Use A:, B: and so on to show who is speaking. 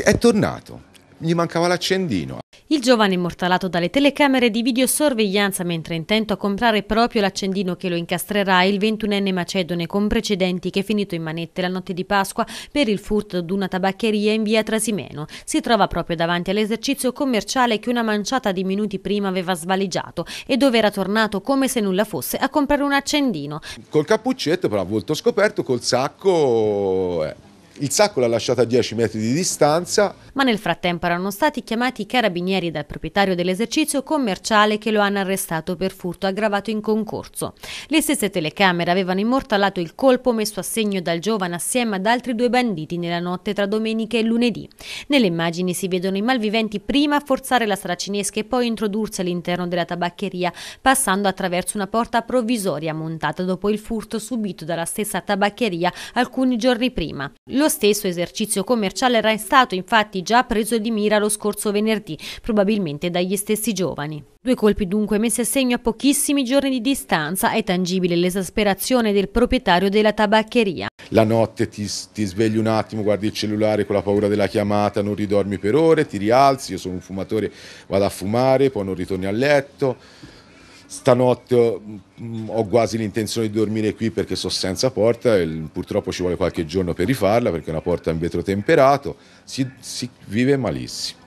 A: è tornato. Gli mancava l'accendino.
B: Il giovane immortalato dalle telecamere di videosorveglianza mentre intento a comprare proprio l'accendino che lo incastrerà il 21enne macedone con precedenti che è finito in manette la notte di Pasqua per il furto ad una tabaccheria in via Trasimeno. Si trova proprio davanti all'esercizio commerciale che una manciata di minuti prima aveva svaligiato e dove era tornato come se nulla fosse a comprare un accendino.
A: Col cappuccetto però a volto scoperto, col sacco... Eh il sacco l'ha lasciato a 10 metri di distanza.
B: Ma nel frattempo erano stati chiamati i carabinieri dal proprietario dell'esercizio commerciale che lo hanno arrestato per furto aggravato in concorso. Le stesse telecamere avevano immortalato il colpo messo a segno dal giovane assieme ad altri due banditi nella notte tra domenica e lunedì. Nelle immagini si vedono i malviventi prima forzare la strada cinesca e poi introdursi all'interno della tabaccheria passando attraverso una porta provvisoria montata dopo il furto subito dalla stessa tabaccheria alcuni giorni prima. Lo stesso esercizio commerciale era stato infatti già preso di mira lo scorso venerdì, probabilmente dagli stessi giovani. Due colpi dunque messi a segno a pochissimi giorni di distanza è tangibile l'esasperazione del proprietario della tabaccheria.
A: La notte ti, ti, svegli un attimo, guardi il cellulare con la paura della chiamata, non ridormi per ore, ti rialzi, io sono un fumatore, vado a fumare, poi non ritorni a letto Stanotte ho, mm, ho quasi l'intenzione di dormire qui perché sono senza porta e purtroppo ci vuole qualche giorno per rifarla perché è una porta in vetro temperato, si, si vive malissimo.